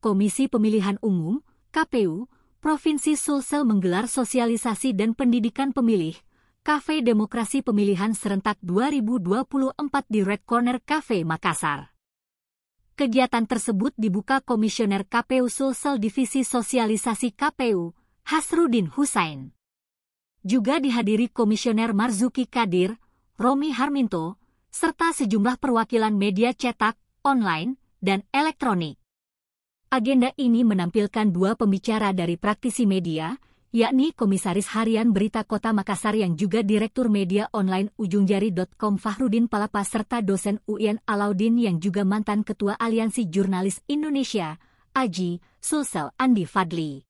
Komisi Pemilihan Umum, KPU, Provinsi Sulsel menggelar sosialisasi dan pendidikan pemilih, kafe Demokrasi Pemilihan Serentak 2024 di Red Corner Cafe Makassar. Kegiatan tersebut dibuka Komisioner KPU Sulsel Divisi Sosialisasi KPU, Hasrudin Husain. Juga dihadiri Komisioner Marzuki Kadir, Romi Harminto, serta sejumlah perwakilan media cetak, online, dan elektronik. Agenda ini menampilkan dua pembicara dari praktisi media, yakni Komisaris Harian Berita Kota Makassar yang juga Direktur Media Online Ujungjari.com Fahrudin Palapa serta dosen UIN Alaudin yang juga mantan Ketua Aliansi Jurnalis Indonesia, Aji, Sulsel Andi Fadli.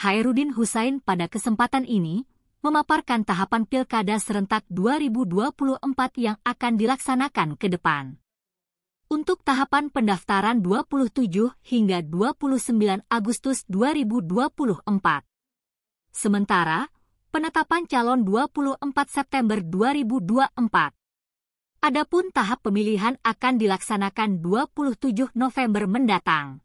Hairudin Husain pada kesempatan ini memaparkan tahapan pilkada serentak 2024 yang akan dilaksanakan ke depan untuk tahapan pendaftaran 27 hingga 29 Agustus 2024. Sementara, penetapan calon 24 September 2024. Adapun tahap pemilihan akan dilaksanakan 27 November mendatang.